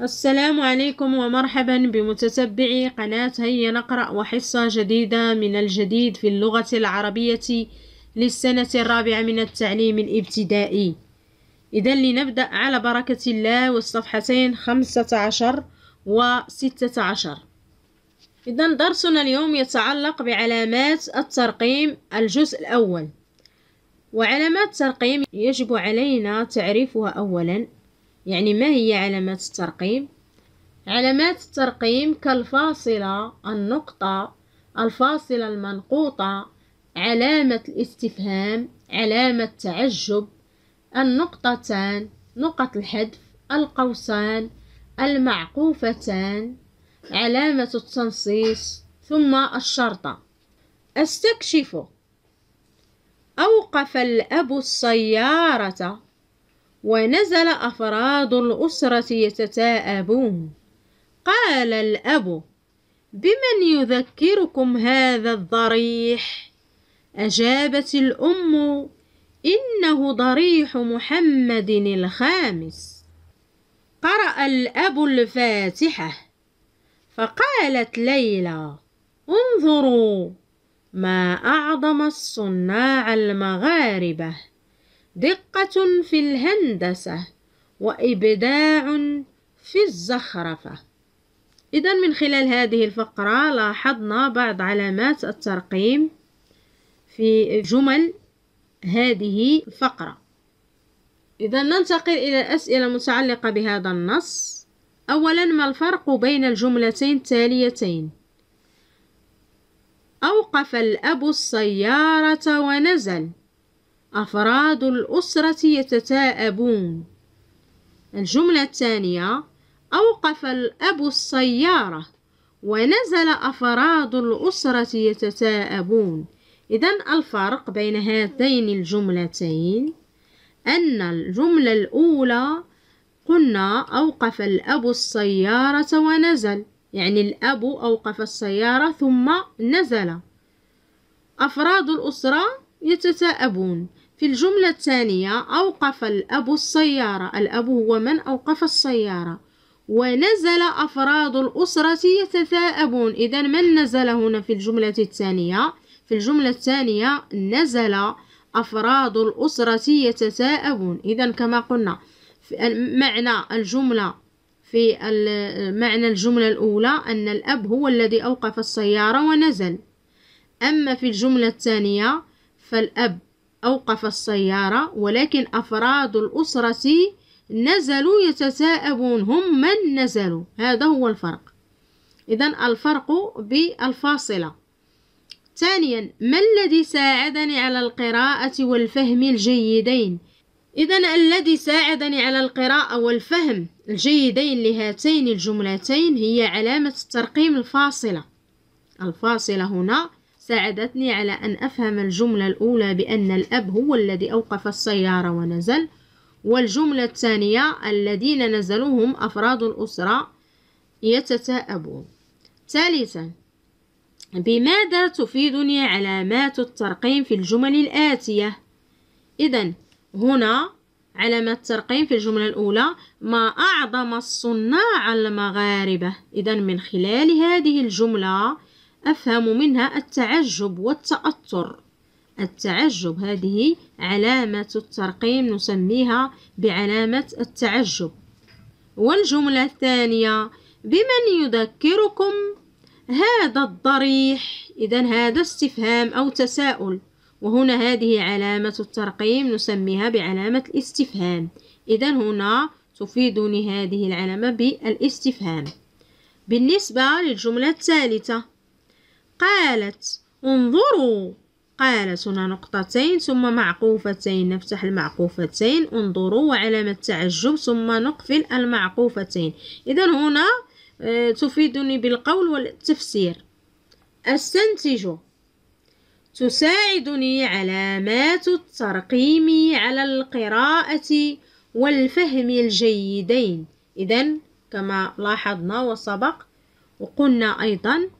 السلام عليكم ومرحبا بمتتبعي قناة هيا نقرأ وحصة جديدة من الجديد في اللغة العربية للسنة الرابعة من التعليم الابتدائي إذا لنبدأ على بركة الله والصفحتين خمسة عشر وستة عشر إذا درسنا اليوم يتعلق بعلامات الترقيم الجزء الأول وعلامات الترقيم يجب علينا تعريفها أولا يعني ما هي علامات الترقيم علامات الترقيم كالفاصلة النقطة الفاصلة المنقوطة علامة الاستفهام علامة تعجب النقطتان نقط الحذف القوسان المعقوفتان علامة التنصيص ثم الشرطة استكشف أوقف الأب السيارة ونزل أفراد الأسرة يتتاءبون قال الأب بمن يذكركم هذا الضريح أجابت الأم إنه ضريح محمد الخامس قرأ الأب الفاتحة فقالت ليلى انظروا ما أعظم الصناع المغاربة دقة في الهندسة وإبداع في الزخرفة إذا من خلال هذه الفقرة لاحظنا بعض علامات الترقيم في جمل هذه الفقرة إذا ننتقل إلى الأسئلة المتعلقة بهذا النص أولا ما الفرق بين الجملتين التاليتين أوقف الأب السيارة ونزل أفراد الأسرة يتتاءبون الجملة الثانية أوقف الأب السيارة ونزل أفراد الأسرة يتتاءبون إذا الفرق بين هاتين الجملتين أن الجملة الأولى قلنا أوقف الأب السيارة ونزل يعني الأب أوقف السيارة ثم نزل أفراد الأسرة يتتاءبون في الجملة الثانية أوقف الأب السيارة الأب هو من أوقف السيارة ونزل أفراد الأسرة يتثاءبون إذا من نزل هنا في الجملة الثانية في الجملة الثانية نزل أفراد الأسرة يتثاءبون إذا كما قلنا معنى الجملة في معنى الجملة الأولى أن الأب هو الذي أوقف السيارة ونزل أما في الجملة الثانية فالأب أوقف السيارة ولكن أفراد الأسرة نزلوا يتساءبون هم من نزلوا هذا هو الفرق إذا الفرق بالفاصلة ثانيا ما الذي ساعدني على القراءة والفهم الجيدين إذا الذي ساعدني على القراءة والفهم الجيدين لهاتين الجملتين هي علامة الترقيم الفاصلة الفاصلة هنا ساعدتني على أن أفهم الجملة الأولى بأن الأب هو الذي أوقف السيارة ونزل والجملة الثانية الذين نزلوا هم أفراد الأسرة يتتأبون ثالثا بماذا تفيدني علامات الترقيم في الجمل الآتية؟ إذا هنا علامة الترقيم في الجملة الأولى ما أعظم الصناع المغاربة إذا من خلال هذه الجملة أفهم منها التعجب والتأثر التعجب هذه علامة الترقيم نسميها بعلامة التعجب والجملة الثانية بمن يذكركم هذا الضريح إذا هذا استفهام أو تساؤل وهنا هذه علامة الترقيم نسميها بعلامة الاستفهام إذا هنا تفيدني هذه العلامة بالاستفهام بالنسبة للجملة الثالثة قالت انظروا قالت هنا نقطتين ثم معقوفتين نفتح المعقوفتين انظروا وعلامة تعجب ثم نقفل المعقوفتين إذا هنا آه، تفيدني بالقول والتفسير أستنتج تساعدني علامات الترقيم على القراءة والفهم الجيدين إذا كما لاحظنا وسبق وقلنا أيضا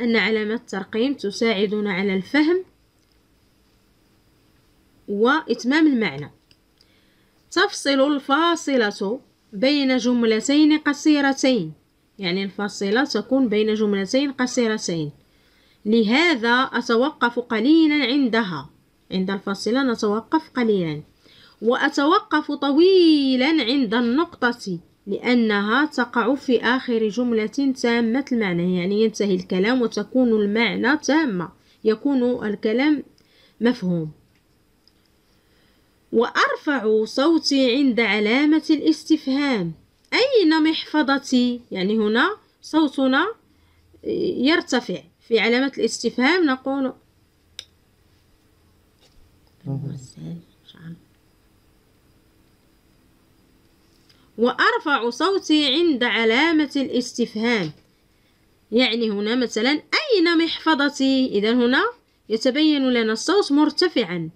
أن علامات الترقيم تساعدنا على الفهم وإتمام المعنى تفصل الفاصلة بين جملتين قصيرتين يعني الفاصلة تكون بين جملتين قصيرتين لهذا أتوقف قليلا عندها عند الفاصلة نتوقف قليلا وأتوقف طويلا عند النقطة لأنها تقع في آخر جملة تامة المعنى يعني ينتهي الكلام وتكون المعنى تامة يكون الكلام مفهوم وأرفع صوتي عند علامة الاستفهام أين محفظتي يعني هنا صوتنا يرتفع في علامة الاستفهام نقول وأرفع صوتي عند علامة الاستفهام يعني هنا مثلا أين محفظتي إذا هنا يتبين لنا الصوت مرتفعا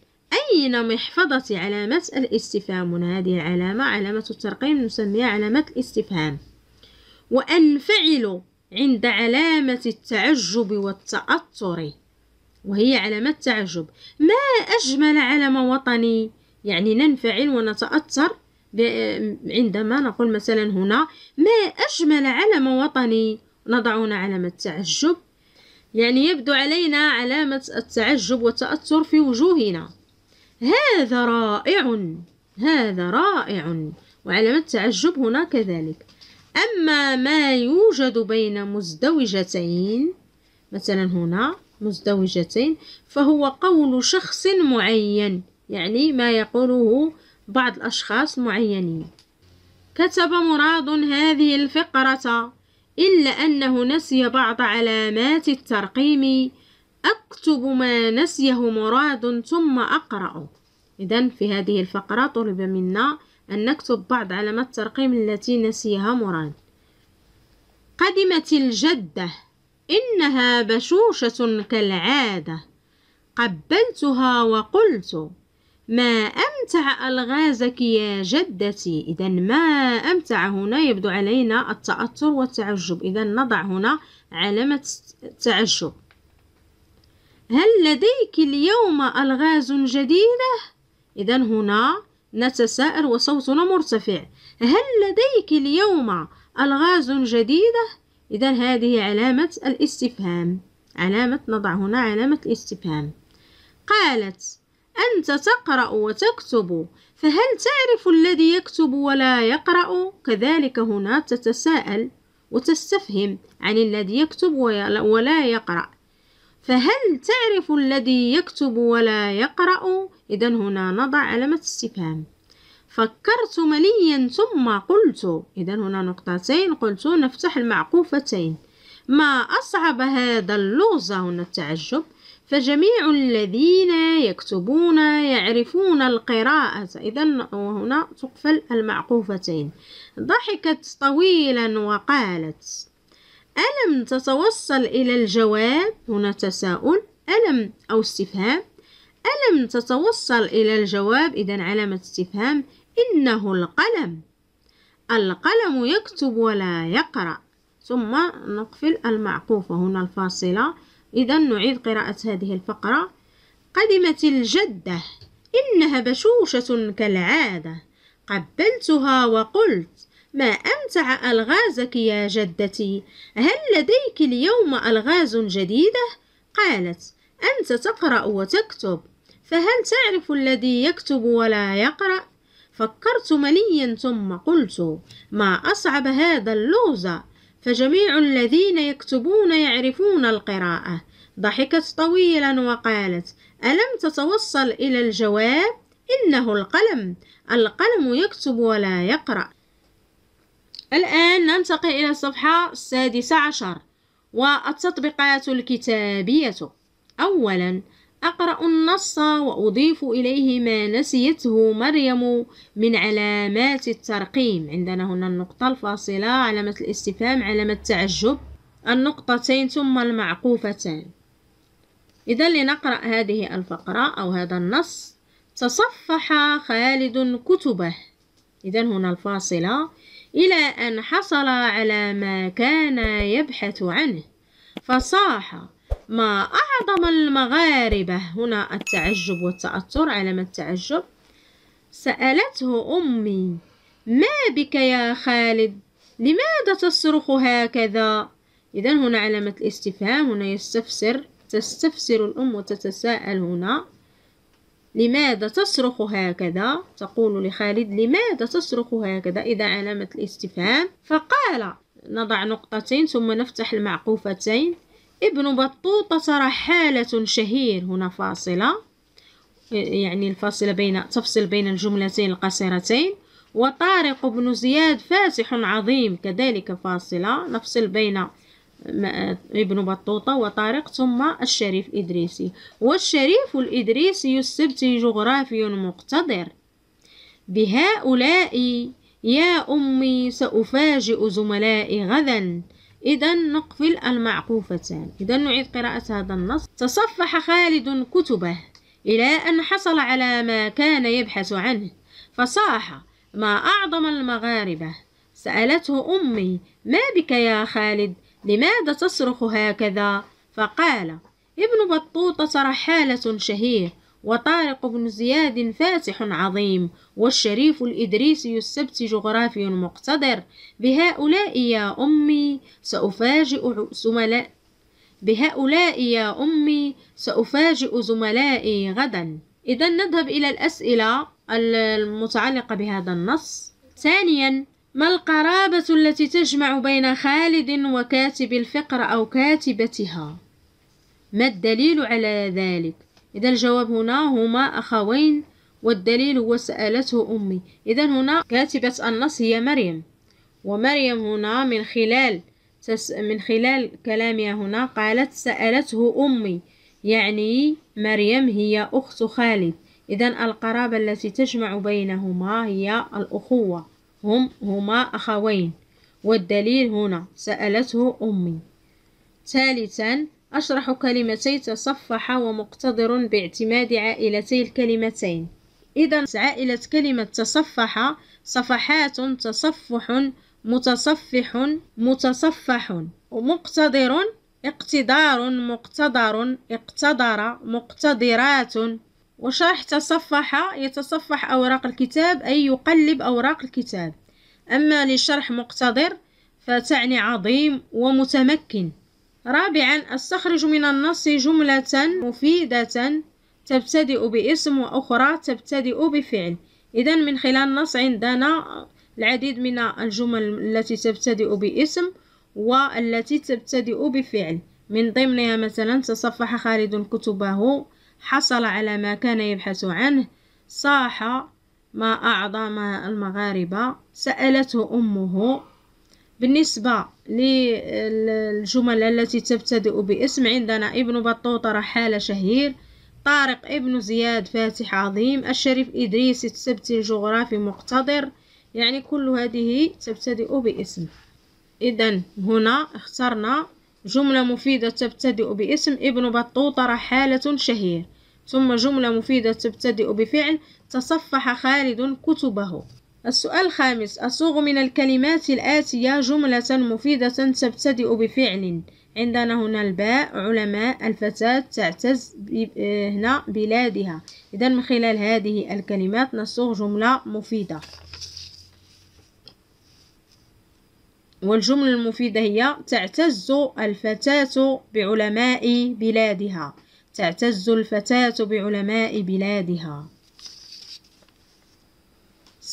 أين محفظتي علامة الاستفهام هنا هذه علامة علامة الترقيم نسميها علامة الاستفهام وأنفعل عند علامة التعجب والتأثر وهي علامة تعجب ما أجمل علم وطني يعني ننفعل ونتأثر عندما نقول مثلا هنا ما أجمل علم وطني نضعون علامة تعجب يعني يبدو علينا علامة التعجب والتأثر في وجوهنا هذا رائع هذا رائع وعلامة التعجب هنا كذلك أما ما يوجد بين مزدوجتين مثلا هنا مزدوجتين فهو قول شخص معين يعني ما يقوله بعض الأشخاص معينين كتب مراد هذه الفقرة إلا أنه نسي بعض علامات الترقيم أكتب ما نسيه مراد ثم أقرأ إذا في هذه الفقرة طلب منا أن نكتب بعض علامات الترقيم التي نسيها مراد قدمت الجدة إنها بشوشة كالعادة قبلتها وقلت ما أمتع ألغازك يا جدتي إذا ما أمتع هنا يبدو علينا التأثر والتعجب إذا نضع هنا علامة التعجب هل لديك اليوم ألغاز جديدة؟ إذا هنا نتساءل وصوتنا مرتفع هل لديك اليوم ألغاز جديدة؟ إذا هذه علامة الاستفهام علامة نضع هنا علامة الاستفهام قالت أنت تقرأ وتكتب فهل تعرف الذي يكتب ولا يقرأ؟ كذلك هنا تتساءل وتستفهم عن الذي يكتب ولا يقرأ فهل تعرف الذي يكتب ولا يقرأ؟ إذا هنا نضع علامة استفهام فكرت مليا ثم قلت إذا هنا نقطتين قلت نفتح المعقوفتين ما أصعب هذا اللغز هنا التعجب فجميع الذين يكتبون يعرفون القراءة إذا وهنا تقفل المعقوفتين ضحكت طويلا وقالت ألم تتوصل إلى الجواب هنا تساؤل ألم أو استفهام ألم تتوصل إلى الجواب إذا علامة استفهام إنه القلم القلم يكتب ولا يقرأ ثم نقفل المعقوفة هنا الفاصلة إذا نعيد قراءة هذه الفقرة قدمت الجدة إنها بشوشة كالعادة قبلتها وقلت ما أمتع ألغازك يا جدتي هل لديك اليوم ألغاز جديدة؟ قالت أنت تقرأ وتكتب فهل تعرف الذي يكتب ولا يقرأ؟ فكرت مليا ثم قلت ما أصعب هذا اللغز فجميع الذين يكتبون يعرفون القراءة ضحكت طويلا وقالت ألم تتوصل إلى الجواب؟ إنه القلم القلم يكتب ولا يقرأ الآن ننتقل إلى الصفحة السادسة عشر والتطبيقات الكتابية أولا أقرأ النص وأضيف إليه ما نسيته مريم من علامات الترقيم عندنا هنا النقطة الفاصلة علامة الاستفهام علامة التعجب النقطتين ثم المعقوفتان إذا لنقرأ هذه الفقرة أو هذا النص تصفح خالد كتبه إذا هنا الفاصلة إلى أن حصل على ما كان يبحث عنه فصاح ما أعظم المغاربة هنا التعجب والتأثر علامة التعجب سألته أمي ما بك يا خالد لماذا تصرخ هكذا إذا هنا علامة الاستفهام هنا يستفسر تستفسر الأم وتتساءل هنا لماذا تصرخ هكذا تقول لخالد لماذا تصرخ هكذا إذا علامة الاستفهام فقال نضع نقطتين ثم نفتح المعقوفتين ابن بطوطة رحالة شهير هنا فاصلة يعني الفاصلة بين تفصل بين الجملتين القصيرتين وطارق بن زياد فاتح عظيم كذلك فاصلة نفصل بين ابن بطوطة وطارق ثم الشريف الإدريسي والشريف الإدريسي السبت جغرافي مقتدر بهؤلاء يا أمي سأفاجئ زملائي غدا إذا نقفل المعقوفتان إذا نعيد قراءة هذا النص تصفح خالد كتبه إلى أن حصل على ما كان يبحث عنه فصاح ما أعظم المغاربة سألته أمي ما بك يا خالد لماذا تصرخ هكذا فقال ابن بطوطة رحالة شهير وطارق بن زياد فاتح عظيم والشريف الإدريسي السبت جغرافي مقتدر بهؤلاء يا أمي سأفاجئ زملاء بهؤلاء يا أمي سأفاجئ زملائي غدا إذا نذهب إلى الأسئلة المتعلقة بهذا النص ثانيا ما القرابة التي تجمع بين خالد وكاتب الفقر أو كاتبتها؟ ما الدليل على ذلك؟ إذا الجواب هنا هما أخوين والدليل هو سألته أمي إذا هنا كاتبة النص هي مريم ومريم هنا من خلال من خلال كلامها هنا قالت سألته أمي يعني مريم هي أخت خالد إذا القرابة التي تجمع بينهما هي الأخوة هم هما أخوين والدليل هنا سألته أمي ثالثا أشرح كلمتي تصفح ومقتدر باعتماد عائلتي الكلمتين إذا عائلة كلمة تصفح صفحات تصفح متصفح متصفح ومقتدر اقتدار مقتدر اقتدر مقتدرات وشرح تصفح يتصفح أوراق الكتاب أي يقلب أوراق الكتاب أما لشرح مقتدر فتعني عظيم ومتمكن رابعا استخرج من النص جملة مفيدة تبتدئ باسم وأخرى تبتدئ بفعل إذا من خلال النص عندنا العديد من الجمل التي تبتدئ باسم والتي تبتدئ بفعل من ضمنها مثلا تصفح خالد كتبه حصل على ما كان يبحث عنه صاح ما أعظم المغاربة سألته أمه بالنسبة للجمل التي تبتدئ باسم عندنا ابن بطوطة رحالة شهير طارق ابن زياد فاتح عظيم الشريف إدريس السبتي الجغرافي مقتدر يعني كل هذه تبتدئ باسم إذا هنا اخترنا جملة مفيدة تبتدئ باسم ابن بطوطة رحالة شهير ثم جملة مفيدة تبتدئ بفعل تصفح خالد كتبه السؤال الخامس أصوغ من الكلمات الآتية جملة مفيدة تبتدئ بفعل عندنا هنا الباء علماء الفتاة تعتز هنا بلادها إذا من خلال هذه الكلمات نصوغ جملة مفيدة والجملة المفيدة هي تعتز الفتاة بعلماء بلادها تعتز الفتاة بعلماء بلادها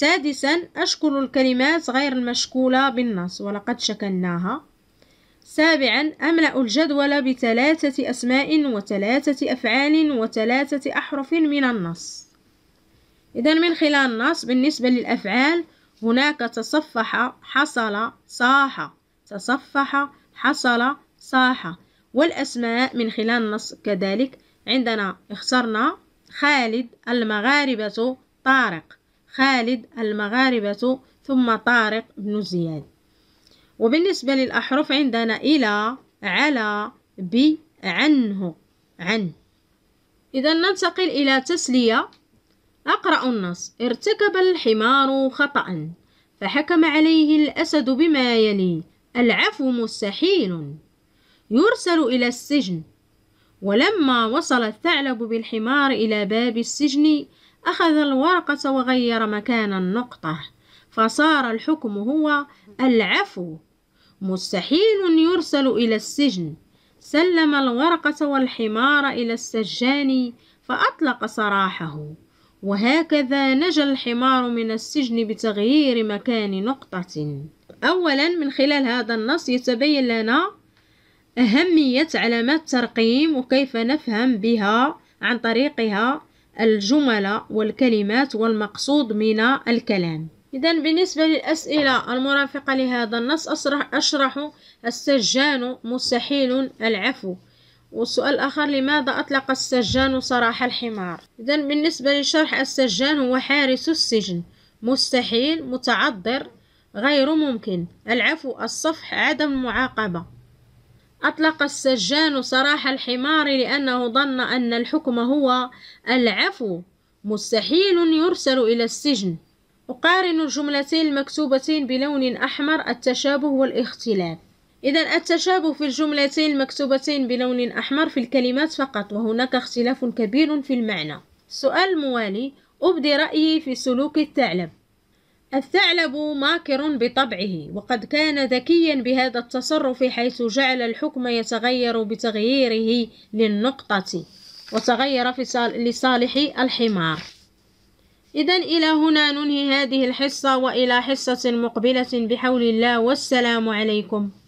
سادسا أشكل الكلمات غير المشكولة بالنص ولقد شكلناها سابعا أملأ الجدول بثلاثة أسماء وثلاثة أفعال وثلاثة أحرف من النص إذا من خلال النص بالنسبة للأفعال هناك تصفح حصل صاح تصفح حصل صاح والأسماء من خلال النص كذلك عندنا اخترنا خالد المغاربة طارق خالد المغاربة ثم طارق بن زياد وبالنسبة للأحرف عندنا إلى على ب عنه عن إذا ننتقل إلى تسلية أقرأ النص ارتكب الحمار خطأ فحكم عليه الأسد بما يلي العفو مستحيل يرسل إلى السجن ولما وصل الثعلب بالحمار إلى باب السجن أخذ الورقة وغير مكان النقطة فصار الحكم هو العفو مستحيل يرسل إلى السجن سلم الورقة والحمار إلى السجان فأطلق سراحه وهكذا نجا الحمار من السجن بتغيير مكان نقطة أولا من خلال هذا النص يتبين لنا أهمية علامات الترقيم وكيف نفهم بها عن طريقها الجمل والكلمات والمقصود من الكلام إذا بالنسبة للأسئلة المرافقة لهذا النص أشرح, أشرح السجان مستحيل العفو والسؤال الآخر لماذا أطلق السجان سراح الحمار إذا بالنسبة لشرح السجان هو حارس السجن مستحيل متعذر غير ممكن العفو الصفح عدم المعاقبة أطلق السجان سراح الحمار لأنه ظن أن الحكم هو العفو مستحيل يرسل إلى السجن أقارن الجملتين المكتوبتين بلون أحمر التشابه والاختلاف إذا التشابه في الجملتين المكتوبتين بلون أحمر في الكلمات فقط وهناك اختلاف كبير في المعنى السؤال الموالي أبدي رأيي في سلوك الثعلب الثعلب ماكر بطبعه وقد كان ذكيا بهذا التصرف حيث جعل الحكم يتغير بتغييره للنقطة وتغير في لصالح الحمار إذا إلى هنا ننهي هذه الحصة وإلى حصة مقبلة بحول الله والسلام عليكم